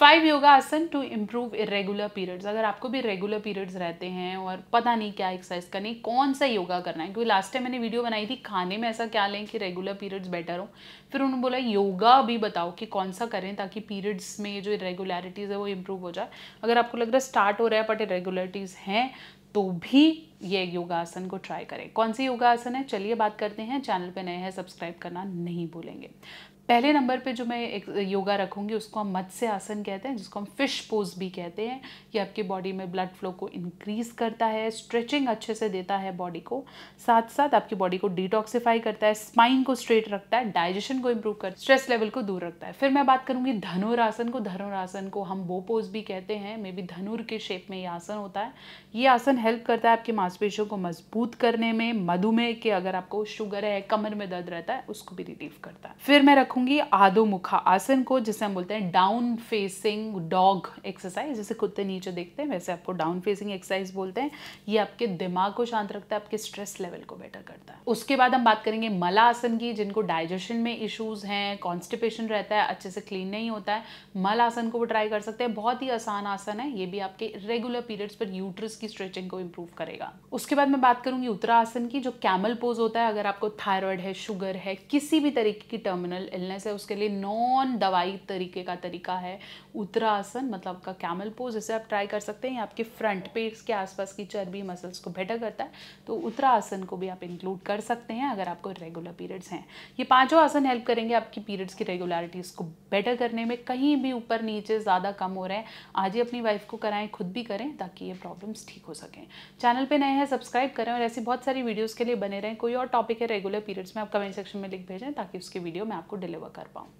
five yoga आसन to improve irregular periods अगर आपको भी रेगुलर पीरियड्स रहते हैं और पता नहीं क्या एक्सरसाइज करनी कौन सा योगा करना है क्योंकि लास्ट टाइम मैंने वीडियो बनाई थी खाने में ऐसा क्या लें कि रेगुलर पीरियड्स बेटर हो फिर उन्होंने बोला योगा भी बताओ कि कौन सा करें ताकि पीरियड्स में जो इरेगुलरिटीज़ है वो इम्प्रूव हो जाए अगर आपको लग रहा है स्टार्ट हो रहा है बट इरेगुलरिटीज़ हैं तो भी ये योगासन को ट्राई करें कौन सी योगासन है चलिए बात करते हैं चैनल पे नए हैं सब्सक्राइब करना नहीं भूलेंगे पहले नंबर पे जो मैं एक योगा रखूँगी उसको हम मत्स्य आसन कहते हैं जिसको हम फिश पोज भी कहते हैं ये आपके बॉडी में ब्लड फ्लो को इंक्रीज़ करता है स्ट्रेचिंग अच्छे से देता है बॉडी को साथ साथ आपकी बॉडी को डिटॉक्सीफाई करता है स्पाइन को स्ट्रेट रखता है डाइजेशन को इम्प्रूव करता है स्ट्रेस लेवल को दूर रखता है फिर मैं बात करूँगी धनुरासन को धनुरासन को हम बो पोज भी कहते हैं मे बी धनुर के शेप में ये आसन होता है ये आसन हेल्प करता है आपकी मांसपेशियों को मजबूत करने में मधुमेह के अगर आपको शुगर है कमर में दर्द रहता है उसको भी रिलीफ करता है फिर मैं रखूँ रखूंगी आधोमुखा आसन को जिसे हम बोलते हैं डाउन फेसिंग डॉग एक्सरसाइज जैसे खुद नीचे देखते हैं वैसे आपको डाउन फेसिंग एक्सरसाइज बोलते हैं ये आपके दिमाग को शांत रखता है आपके स्ट्रेस लेवल को बेटर करता है उसके बाद हम बात करेंगे मला आसन की जिनको डाइजेशन में इश्यूज़ हैं कॉन्स्टिपेशन रहता है अच्छे से क्लीन नहीं होता है मल आसन को वो ट्राई कर सकते हैं बहुत ही आसान आसन है ये भी आपके रेगुलर पीरियड्स पर यूट्रस की स्ट्रेचिंग को इम्प्रूव करेगा उसके बाद मैं बात करूंगी उत्तरासन की जो कैमल पोज होता है अगर आपको थायराइड है शुगर है किसी भी तरीके की टर्मिनल इलनेस है उसके लिए नॉन दवाई तरीके का तरीका है उत्तरासन मतलब आपका कैमल पोज इसे आप ट्राई कर सकते हैं आपके फ्रंट पेट्स के आसपास की चर्बी मसल्स को बेटर करता है तो उत्तरासन को भी आप इंक्लूड कर सकते हैं अगर आपको रेगुलर पीरियड्स हैं ये पांचों आसन हेल्प करेंगे आपकी पीरियड्स की रेगुलरिटीज़ को बेटर करने में कहीं भी ऊपर नीचे ज़्यादा कम हो रहे हैं आज ही अपनी वाइफ को कराएं खुद भी करें ताकि ये प्रॉब्लम्स ठीक हो सकें चैनल पर नए हैं सब्सक्राइब करें और ऐसी बहुत सारी वीडियोज़ के लिए बने रहें कोई और टॉपिक है रेगुलर पीरियड्स में आप कमेंट सेक्शन में लिख भेजें ताकि उसकी वीडियो मैं आपको डिलीवर कर पाऊँ